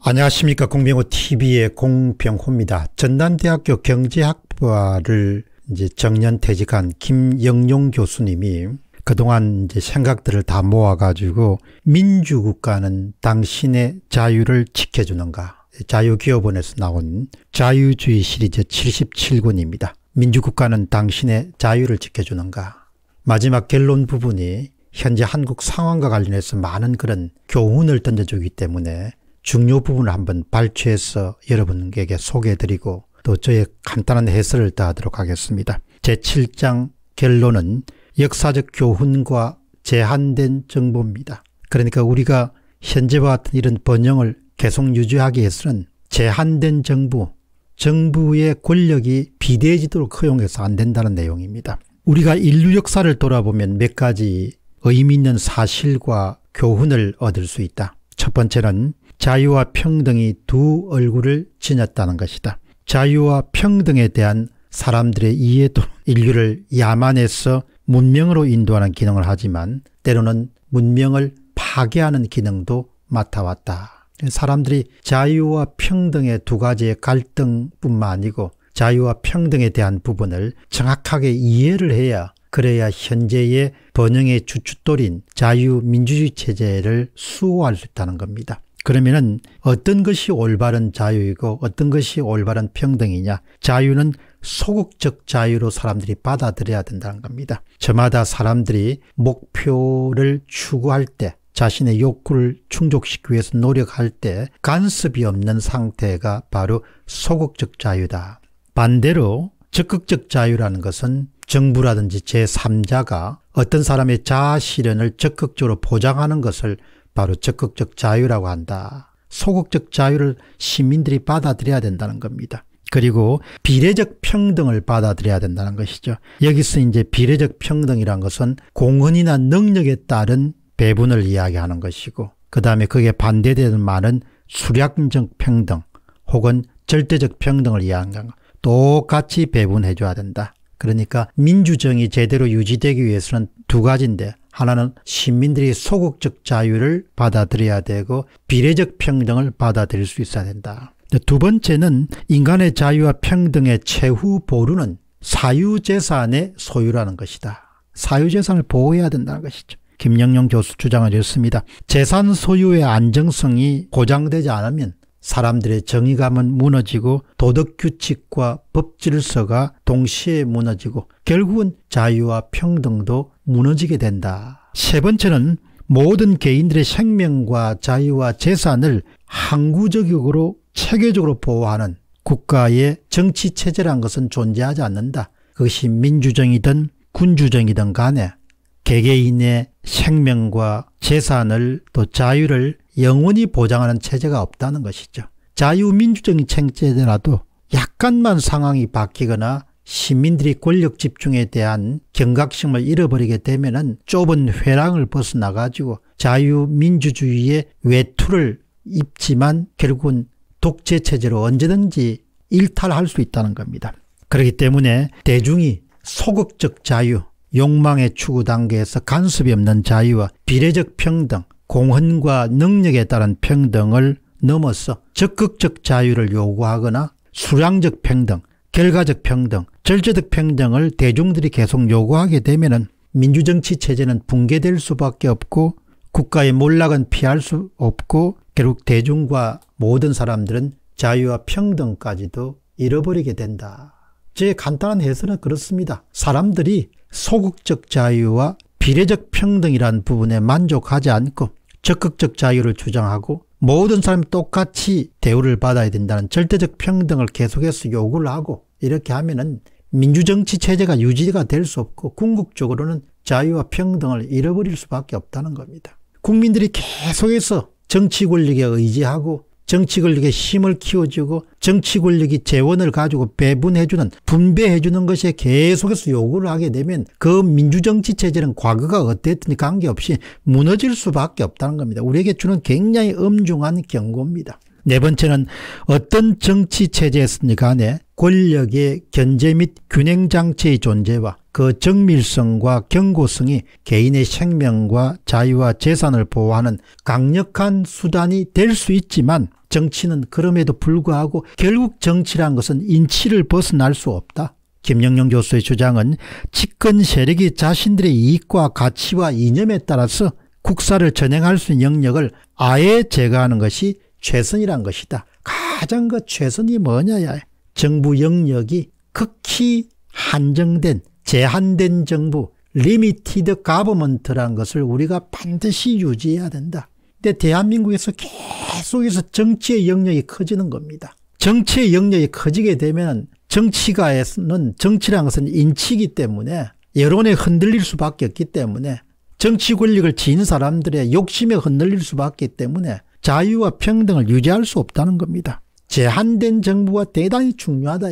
안녕하십니까 공병호TV의 공병호입니다. 전남대학교 경제학과를 이제 정년 퇴직한 김영용 교수님이 그동안 이제 생각들을 다 모아가지고 민주국가는 당신의 자유를 지켜주는가 자유기업원에서 나온 자유주의 시리즈 77권입니다. 민주국가는 당신의 자유를 지켜주는가 마지막 결론 부분이 현재 한국 상황과 관련해서 많은 그런 교훈을 던져주기 때문에 중요 부분을 한번 발췌해서 여러분에게 소개해드리고 또 저의 간단한 해설을 다하도록 하겠습니다. 제7장 결론은 역사적 교훈과 제한된 정보입니다. 그러니까 우리가 현재와 같은 이런 번영을 계속 유지하기 위해서는 제한된 정부, 정부의 권력이 비대해지도록 허용해서 안 된다는 내용입니다. 우리가 인류 역사를 돌아보면 몇 가지 의미 있는 사실과 교훈을 얻을 수 있다. 첫 번째는 자유와 평등이 두 얼굴을 지녔다는 것이다. 자유와 평등에 대한 사람들의 이해도 인류를 야만에서 문명으로 인도하는 기능을 하지만 때로는 문명을 파괴하는 기능도 맡아왔다. 사람들이 자유와 평등의 두 가지의 갈등뿐만 아니고 자유와 평등에 대한 부분을 정확하게 이해를 해야 그래야 현재의 번영의 주춧돌인 자유민주주의 체제를 수호할 수 있다는 겁니다. 그러면은 어떤 것이 올바른 자유이고 어떤 것이 올바른 평등이냐. 자유는 소극적 자유로 사람들이 받아들여야 된다는 겁니다. 저마다 사람들이 목표를 추구할 때 자신의 욕구를 충족시키기 위해서 노력할 때 간섭이 없는 상태가 바로 소극적 자유다. 반대로 적극적 자유라는 것은 정부라든지 제3자가 어떤 사람의 자아 실현을 적극적으로 보장하는 것을 바로 적극적 자유라고 한다. 소극적 자유를 시민들이 받아들여야 된다는 겁니다. 그리고 비례적 평등을 받아들여야 된다는 것이죠. 여기서 이제 비례적 평등이란 것은 공헌이나 능력에 따른 배분을 이야기하는 것이고 그 다음에 그게 반대되는 말은 수량적 평등 혹은 절대적 평등을 이야기하는 것. 똑같이 배분해 줘야 된다. 그러니까 민주정이 제대로 유지되기 위해서는 두 가지인데 하나는 시민들이 소극적 자유를 받아들여야 되고 비례적 평등을 받아들일 수 있어야 된다. 두 번째는 인간의 자유와 평등의 최후 보루는 사유재산의 소유라는 것이다. 사유재산을 보호해야 된다는 것이죠. 김영용 교수 주장을 했습니다. 재산 소유의 안정성이 보장되지 않으면 사람들의 정의감은 무너지고 도덕규칙과 법질서가 동시에 무너지고 결국은 자유와 평등도 무너지게 된다. 세 번째는 모든 개인들의 생명과 자유와 재산을 항구적으로 체계적으로 보호하는 국가의 정치체제란 것은 존재하지 않는다. 그것이 민주정이든 군주정이든 간에 개개인의 생명과 재산을 또 자유를 영원히 보장하는 체제가 없다는 것이죠. 자유민주적인 체제라도 약간만 상황이 바뀌거나 시민들이 권력 집중에 대한 경각심을 잃어버리게 되면은 좁은 회랑을 벗어나 가지고 자유민주주의의 외투를 입지만 결국은 독재 체제로 언제든지 일탈할 수 있다는 겁니다. 그렇기 때문에 대중이 소극적 자유, 욕망의 추구 단계에서 간섭이 없는 자유와 비례적 평등, 공헌과 능력에 따른 평등을 넘어서 적극적 자유를 요구하거나 수량적 평등, 결과적 평등, 절제적 평등을 대중들이 계속 요구하게 되면 민주정치 체제는 붕괴될 수밖에 없고 국가의 몰락은 피할 수 없고 결국 대중과 모든 사람들은 자유와 평등까지도 잃어버리게 된다. 제 간단한 해설은 그렇습니다. 사람들이 소극적 자유와 비례적 평등이란 부분에 만족하지 않고 적극적 자유를 주장하고 모든 사람이 똑같이 대우를 받아야 된다는 절대적 평등을 계속해서 요구를 하고 이렇게 하면은 민주정치 체제가 유지가 될 수 없고 궁극적으로는 자유와 평등을 잃어버릴 수밖에 없다는 겁니다. 국민들이 계속해서 정치 권력에 의지하고 정치 권력에 힘을 키워주고 정치 권력이 재원을 가지고 배분해주는 분배해주는 것에 계속해서 요구를 하게 되면 그 민주정치 체제는 과거가 어땠든지 관계없이 무너질 수밖에 없다는 겁니다. 우리에게 주는 굉장히 엄중한 경고입니다. 네 번째는 어떤 정치 체제였습니 간에 네, 권력의 견제 및 균형 장치의 존재와 그 정밀성과 견고성이 개인의 생명과 자유와 재산을 보호하는 강력한 수단이 될 수 있지만 정치는 그럼에도 불구하고 결국 정치란 것은 인치를 벗어날 수 없다. 김영룡 교수의 주장은 집권 세력이 자신들의 이익과 가치와 이념에 따라서 국사를 전행할 수 있는 영역을 아예 제거하는 것이 최선이란 것이다. 가장 그 최선이 뭐냐야 정부 영역이 극히 한정된 제한된 정부 리미티드 가버먼트라는 것을 우리가 반드시 유지해야 된다. 근데 대한민국에서 계속해서 정치의 영역이 커지는 겁니다. 정치의 영역이 커지게 되면 정치가에서는 정치란 것은 인치기 때문에 여론에 흔들릴 수밖에 없기 때문에 정치 권력을 지닌 사람들의 욕심에 흔들릴 수밖에 때문에 자유와 평등을 유지할 수 없다는 겁니다. 제한된 정부가 대단히 중요하다.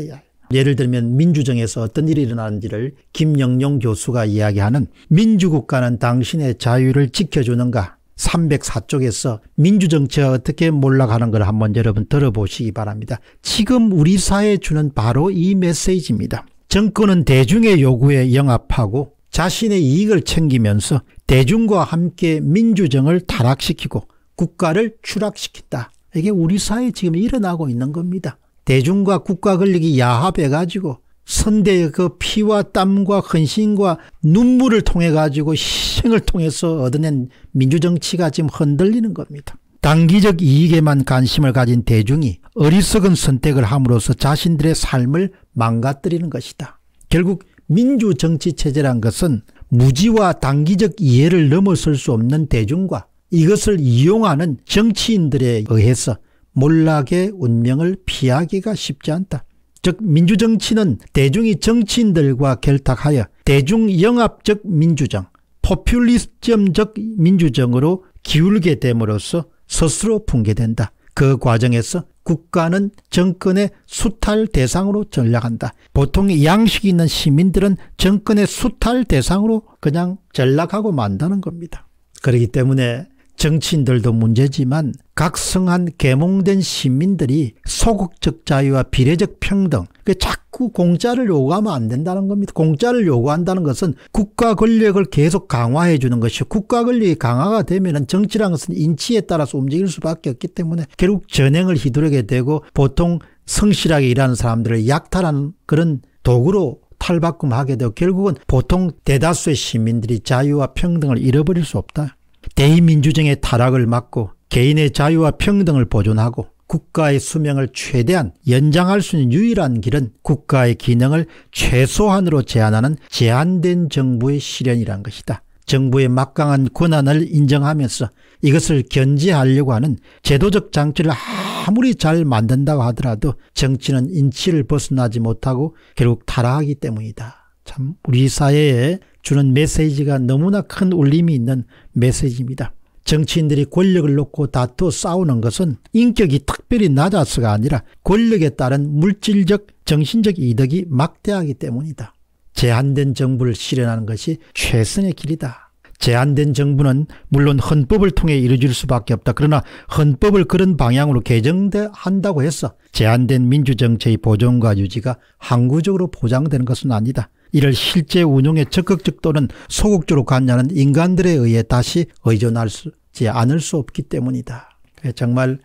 예를 들면 민주정에서 어떤 일이 일어나는지를 김영용 교수가 이야기하는 민주국가는 당신의 자유를 지켜주는가 304쪽에서 민주정치가 어떻게 몰락하는 걸 한번 여러분 들어보시기 바랍니다. 지금 우리 사회에 주는 바로 이 메시지입니다. 정권은 대중의 요구에 영합하고 자신의 이익을 챙기면서 대중과 함께 민주정을 타락시키고 국가를 추락시킨다. 이게 우리 사회에 지금 일어나고 있는 겁니다. 대중과 국가 권력이 야합해가지고 선대의 그 피와 땀과 헌신과 눈물을 통해 가지고 희생을 통해서 얻어낸 민주정치가 지금 흔들리는 겁니다. 단기적 이익에만 관심을 가진 대중이 어리석은 선택을 함으로써 자신들의 삶을 망가뜨리는 것이다. 결국 민주정치 체제란 것은 무지와 단기적 이해를 넘어설 수 없는 대중과 이것을 이용하는 정치인들에 의해서 몰락의 운명을 피하기가 쉽지 않다. 즉 민주정치는 대중이 정치인들과 결탁하여 대중영합적 민주정, 포퓰리즘적 민주정으로 기울게 됨으로써 스스로 붕괴된다. 그 과정에서 국가는 정권의 수탈 대상으로 전락한다. 보통 양식이 있는 시민들은 정권의 수탈 대상으로 그냥 전락하고 만다는 겁니다. 그렇기 때문에 정치인들도 문제지만 각성한 계몽된 시민들이 소극적 자유와 비례적 평등 그 자꾸 공짜를 요구하면 안 된다는 겁니다. 공짜를 요구한다는 것은 국가 권력을 계속 강화해 주는 것이 고 국가 권력이 강화가 되면 정치라는 것은 인치에 따라서 움직일 수밖에 없기 때문에 결국 전행을 휘두르게 되고 보통 성실하게 일하는 사람들을 약탈하는 그런 도구로 탈바꿈하게 되고 결국은 보통 대다수의 시민들이 자유와 평등을 잃어버릴 수 없다. 대의민주정의 타락을 막고 개인의 자유와 평등을 보존하고 국가의 수명을 최대한 연장할 수 있는 유일한 길은 국가의 기능을 최소한으로 제한하는 제한된 정부의 실현이란 것이다. 정부의 막강한 권한을 인정하면서 이것을 견제하려고 하는 제도적 장치를 아무리 잘 만든다고 하더라도 정치는 인치를 벗어나지 못하고 결국 타락하기 때문이다. 참 우리 사회에 주는 메시지가 너무나 큰 울림이 있는 메시지입니다. 정치인들이 권력을 놓고 다투어 싸우는 것은 인격이 특별히 낮아서가 아니라 권력에 따른 물질적 정신적 이득이 막대하기 때문이다. 제한된 정부를 실현하는 것이 최선의 길이다. 제한된 정부는 물론 헌법을 통해 이루어질 수밖에 없다. 그러나 헌법을 그런 방향으로 개정한다고 해서 제한된 민주정체의 보존과 유지가 항구적으로 보장되는 것은 아니다. 이를 실제 운용에 적극적 또는 소극적으로 갖냐는 인간들에 의해 다시 의존할 수 않을 수 없기 때문이다. 예, 정말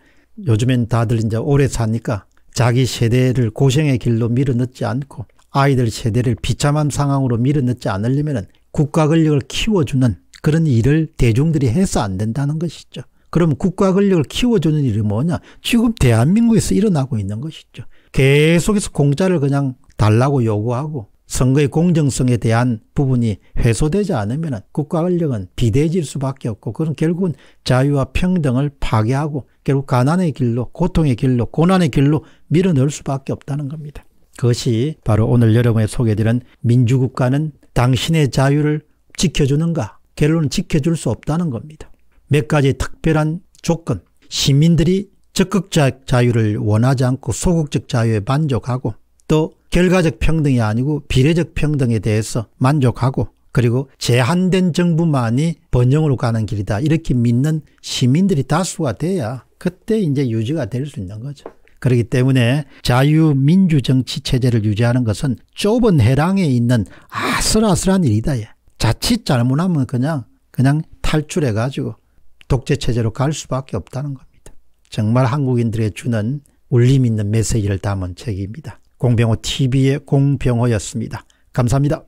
요즘엔 다들 이제 오래 사니까 자기 세대를 고생의 길로 밀어넣지 않고 아이들 세대를 비참한 상황으로 밀어넣지 않으려면 국가 권력을 키워주는 그런 일을 대중들이 해서 안 된다는 것이죠. 그럼 국가 권력을 키워주는 일이 뭐냐? 지금 대한민국에서 일어나고 있는 것이죠. 계속해서 공짜를 그냥 달라고 요구하고 선거의 공정성에 대한 부분이 해소되지 않으면 국가 권력은 비대해질 수밖에 없고 그런 결국은 자유와 평등을 파괴하고 결국 가난의 길로 고통의 길로 고난의 길로 밀어넣을 수밖에 없다는 겁니다. 그것이 바로 오늘 여러분의 소개드린 민주국가는 당신의 자유를 지켜주는가 결론은 지켜줄 수 없다는 겁니다. 몇 가지 특별한 조건, 시민들이 적극적 자유를 원하지 않고 소극적 자유에 만족하고 또 결과적 평등이 아니고 비례적 평등에 대해서 만족하고 그리고 제한된 정부만이 번영으로 가는 길이다. 이렇게 믿는 시민들이 다수가 돼야 그때 이제 유지가 될 수 있는 거죠. 그렇기 때문에 자유민주정치 체제를 유지하는 것은 좁은 해랑에 있는 아슬아슬한 일이다. 예. 자칫 잘못하면 그냥 그냥 탈출해 가지고 독재 체제로 갈 수밖에 없다는 겁니다. 정말 한국인들의 주는 울림 있는 메시지를 담은 책입니다. 공병호 TV의 공병호였습니다. 감사합니다.